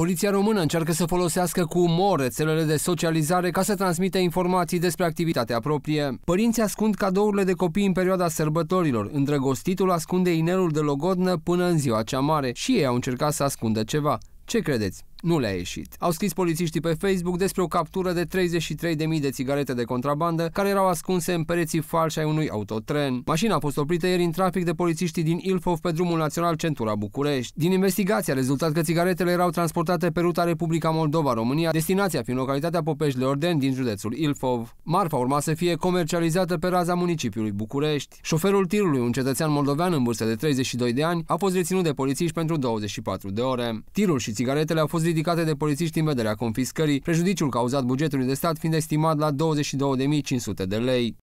Poliția română încearcă să folosească cu umor rețelele de socializare ca să transmită informații despre activitatea proprie. Părinții ascund cadourile de copii în perioada sărbătorilor. Îndrăgostitul ascunde inelul de logodnă până în ziua cea mare și ei au încercat să ascundă ceva. Ce credeți? nu le-a ieșit. Au scris polițiștii pe Facebook despre o captură de 33.000 de țigarete de contrabandă care erau ascunse în pereții falși ai unui autotren. Mașina a fost oprită ieri în trafic de polițiștii din Ilfov pe drumul național Centura București. Din investigație a rezultat că țigaretele erau transportate pe ruta Republica Moldova-România, destinația fiind localitatea Popești Orden din județul Ilfov. Marfa urma să fie comercializată pe raza municipiului București. Șoferul tirului, un cetățean moldovean în vârstă de 32 de ani, a fost reținut de polițiști pentru 24 de ore. Tirul și țigaretele au fost ridicate de polițiști în vederea confiscării, prejudiciul cauzat bugetului de stat fiind estimat la 22.500 de lei.